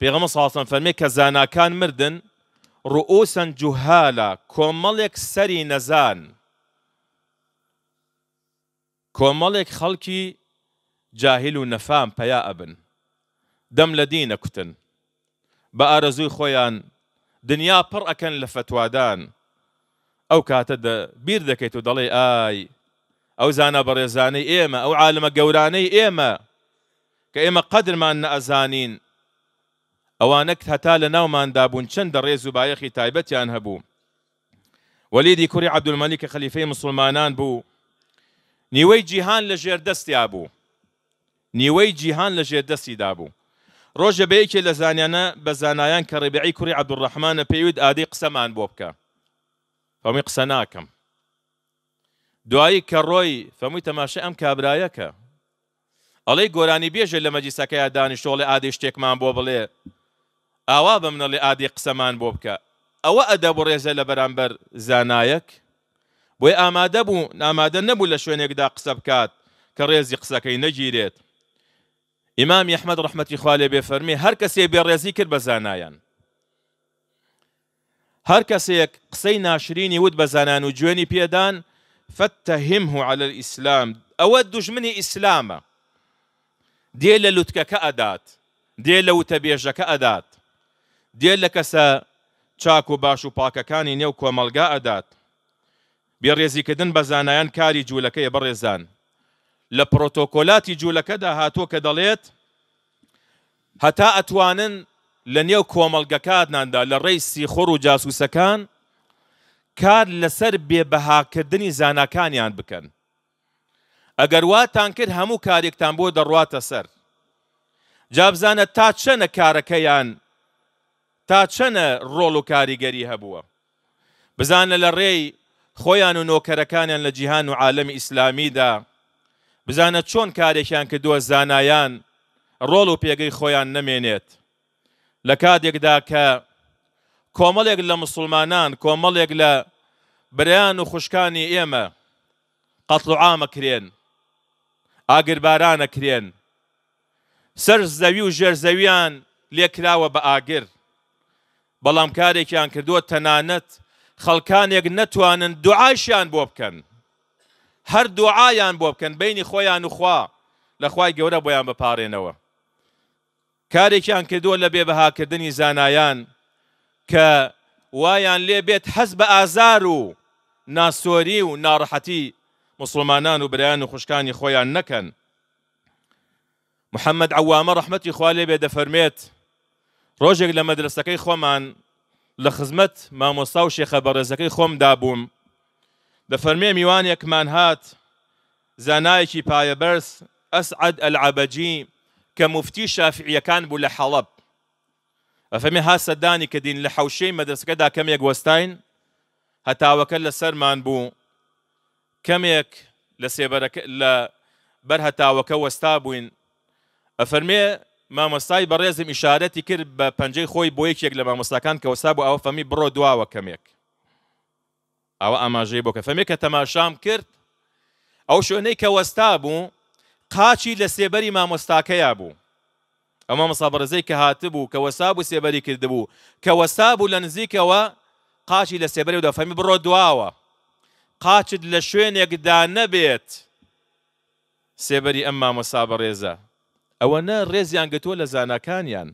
پێغەمە ساسم فەرمێ کە زاناکان مردن ڕۆسن جوهالە کۆمەڵێک سەری نەزان کۆمەڵێک خەڵکی جاهل و نەفام پیا ئەبن دەم لە دینە کوتن بە ئارەزووی خۆیان دنیا پڕ ئەکەن لە فتوادان ئەو کاتە بیر دەکەیت و دەڵێ ئای ئەو زانە بەڕێزانەی ئێمە ئەو عالمە گەورانەی ئێمە کە ئێمە قەدرمان نەئەزانین ئەوانەک هەتا لە ناوماندا بوون چەندە ڕێز و بایەخی تایبەتیان هەبوو وەلیدی کوری عبدولمەلی کە خەلیفەی مسلمانان بوو نیوەی جیهان لە ژێردەستیا بوو نیوەی جیهان لە ژێردەستیدا بوو ڕۆژە بەیەکێ لە زانیانە بە زانایان کە ڕێبعی کوری عبدوڕحمانە پێویست ئادەی قسەمان بۆ بکە فەمی قسە ناکەم دوایی کە ڕۆی فەمووی تەماشە ئەم کابرایەکە ئەڵەی گۆرانی بێژە لە مەجیسەکەی دانیشتۆڵی ئادەی شتێکمان بۆ بڵێ اواب من اللي ادي قسمان بوبكا او ادب ئەدە بۆ زنايك و اما زانایەک اما ئامادە بوو ئامادە نەبوو لە شوێنێکدا قسە بکات کە ڕێزی قسەکەی نەگیرێت ئیمام یحمد ڕحمەتی خوالێ بێفەرمی هەر کەسێ بێڕێزی کرد بە زانایان هەر کەسێک قسەی ناشرینی وت بە زانان على الاسلام ئەوە دوژمنی ئیسلامە دێ لە لوتکەکە ئەدات دێ لە كادات دێ لە کەسە چاک و باش و پاکەکانی نێو کۆمەلگا ئەدات بێڕێزیکردن بە زانایان کاری جوولەکەی بەڕێزان لە پرۆتۆکۆلاتی جوولەکەدا هاتووە کە دەڵێت هەتا ئەتوانن لە نێو کۆمەلگەکانناندا لە ڕێی سیخۆر و جاسووسەکان کار لەسەر بێبەهاکردنی زانکانیان بکەن ئەگەر واتان کرد هەموو کارێکتان بۆ دەڕواتە سەر جابزانە تا چەنە کارەکەیان تا چەنە ڕۆڵ و کاریگەری هەبووە بزانە لە ڕێی خۆیان و نۆکەرەکانیان لە جیهان و عالەمی ئیسلامیدا بزانە چۆن کارێکیان کردووە زانایان ڕۆڵ و پێگەی خۆیان نەمێنێت لە کاتێکدا کە کۆمەڵێک لە مسلمانان کۆمەڵێک لە بریان و خوشکانی ئێمە قەتڵ عامە کرێن ئاگربارانە کرێن سەر زەوی و ژێرزەویان لێکراوە بە ئاگر بەڵام کارێکیان کردووە تەنانەت خەڵکانێک نەتوانن دوعاشیان بۆ بکەن هەر دوعایان بۆ بکەن بینی خۆیان وخوا لەخوای گەورە بۆیان بپارێنەوە کارێکیان کردووە لە بێبەهاکردنی زانایان کە وایان لێ بێت حەز بە ئازار و ناسۆری و ناڕەحەتی مسلمانان و برایان و خوشکانی خۆیان نەکەن محەممەد ئەوامە ڕحمەتی خوا لێ بێ دەفەرمێت ڕۆژێک لە مەدرسەکەی خۆمان لە خزمەت مامۆستا و شێخە خوم دابوم بووم لە فەرمێ میوانێکمان هات زانایەکی پایەبەرس ئەسعد ئەلعابەجی کە مفتی شافعیەکان بوو لە حەڵب ئەفەمی هاسەدانی کە دین لە حوشەی مەدرسەکەدا کەمێک وەستین هەتاوەکە لە سەرمان بوو کەمێک لە سێبەرەکە لە بەر هەتاوەکە وەستا بووین ئەفەرمێ مامۆستای بەڕێزم ئیشارەتی کرد بە پەنجەی خۆی بۆ یەکێک لە مامۆستاکان کەوەسا بۆ ئەو فەمی بڕۆ دواوە کەمێک ئەوە ئاماژەی بۆ کە فەمێک کە تەماشام کرد ئەو شوێنەی کە وەستا بوو قاچی لە سێبەری مامۆستاکەیە بوو ئەمە مەسابڕزەی کە هاتبوو کە وەسا بوو سێبەری کردبوو کە وەسا بوو لە نزیکەوە قاچی لە سێبەری و دەفەمی بڕۆ دواوە قاچت لە شوێنێکدا نەبێت سێبەری ئەم مامۆسا بەڕێزە ئەوەنە ڕێزیان گەتۆ لە زانکانیان